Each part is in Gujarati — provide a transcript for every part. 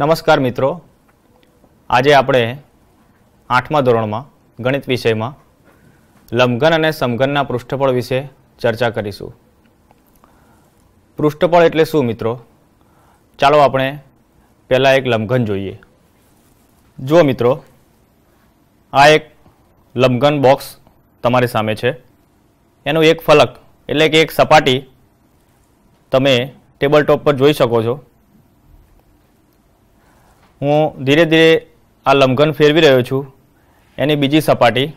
નમસ્કાર મિત્રો આજે આપણે આઠમા ધોરણમાં ગણિત વિષયમાં લંબઘન અને સમઘનના પૃષ્ઠફળ વિશે ચર્ચા કરીશું પૃષ્ઠફળ એટલે શું મિત્રો ચાલો આપણે પહેલાં એક લંબઘન જોઈએ જુઓ મિત્રો આ એક લંબઘન બોક્સ તમારી સામે છે એનું એક ફલક એટલે કે એક સપાટી તમે ટેબલ ટોપ પર જોઈ શકો છો હું ધીરે ધીરે આ લંઘન ફેરવી રહ્યો છું એની બીજી સપાટી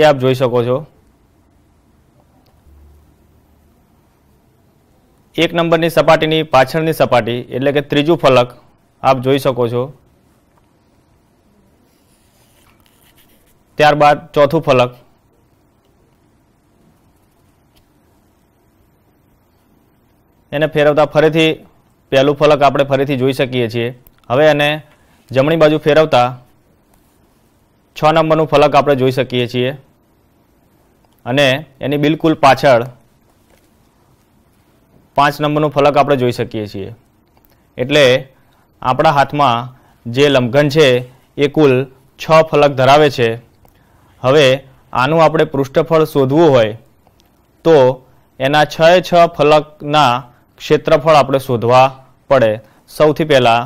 એ આપ જોઈ શકો છો એક નંબરની સપાટીની પાછળની સપાટી એટલે કે ત્રીજું ફલક આપ જોઈ શકો છો ત્યારબાદ ચોથું ફલક એને ફેરવતા ફરીથી પહેલું ફલક આપણે ફરીથી જોઈ શકીએ છીએ હવે એને જમણી બાજુ ફેરવતા છ નંબરનું ફલક આપણે જોઈ શકીએ છીએ અને એની બિલકુલ પાછળ પાંચ નંબરનું ફલક આપણે જોઈ શકીએ છીએ એટલે આપણા હાથમાં જે લંઘન છે એ કુલ છ ફલક ધરાવે છે હવે આનું આપણે પૃષ્ઠફળ શોધવું હોય તો એના છ છ ફલકના ક્ષેત્રફળ આપણે શોધવા પડે સૌથી પહેલાં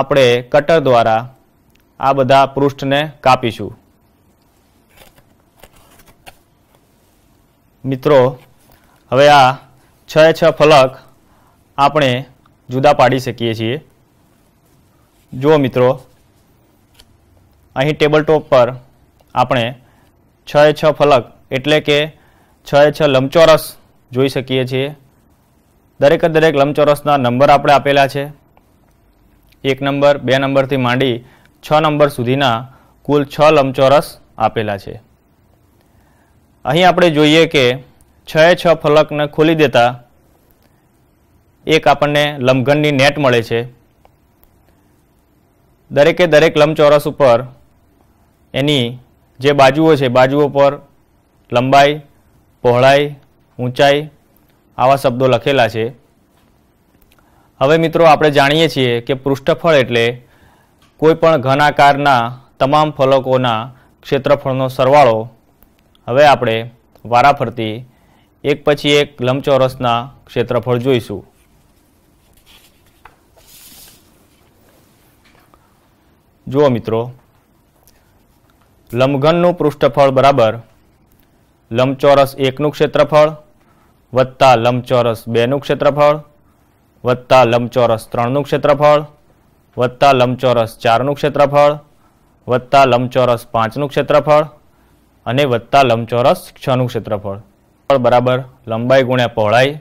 આપણે કટર દ્વારા આ બધા પૃષ્ઠને કાપીશું મિત્રો હવે આ છ છ ફલક આપણે જુદા પાડી શકીએ છીએ જુઓ મિત્રો અહીં ટેબલ ટોપ પર આપણે છ છ ફલક એટલે કે છ છ લંબચોરસ જોઈ શકીએ છીએ દરેક દરેક લંબચોરસના નંબર આપણે આપેલા છે એક નંબર બે નંબરથી માંડી છ નંબર સુધીના કુલ છ લંબચોરસ આપેલા છે અહીં આપણે જોઈએ કે છ છ ફલકને ખોલી દેતા એક આપણને લંબઘનની નેટ મળે છે દરેકે દરેક લંબચોરસ ઉપર એની જે બાજુઓ છે બાજુઓ પર લંબાઈ પહોળાઈ ઊંચાઈ આવા શબ્દો લખેલા છે હવે મિત્રો આપણે જાણીએ છીએ કે પૃષ્ઠફળ એટલે કોઈ કોઈપણ ઘનાકારના તમામ ફલકોના ક્ષેત્રફળનો સરવાળો હવે આપણે વારાફરતી એક પછી એક લંબચોરસના ક્ષેત્રફળ જોઈશું જુઓ મિત્રો લંબઘનનું પૃષ્ઠફળ બરાબર લંબચોરસ એકનું ક્ષેત્રફળ વત્તા લંબચોરસ બેનું ક્ષેત્રફળ વત્તા લંબચોરસ ત્રણનું ક્ષેત્રફળ વત્તા લંબચોરસ ચારનું ક્ષેત્રફળ વત્તા લંબચોરસ પાંચનું ક્ષેત્રફળ અને વત્તા લંબચોરસ છનું ક્ષેત્રફળ બરાબર લંબાઈ ગુણ્યા પહોળાઈ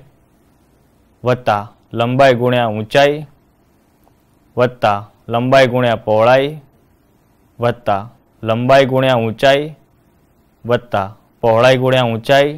વત્તા લંબાઈ ગુણ્યા ઊંચાઈ વત્તા લંબાઈ ગુણ્યા પહોળાઈ વત્તા લંબાઈ ગુણ્યા ઊંચાઈ વત્તા પહોળાઈ ગુણ્યા ઊંચાઈ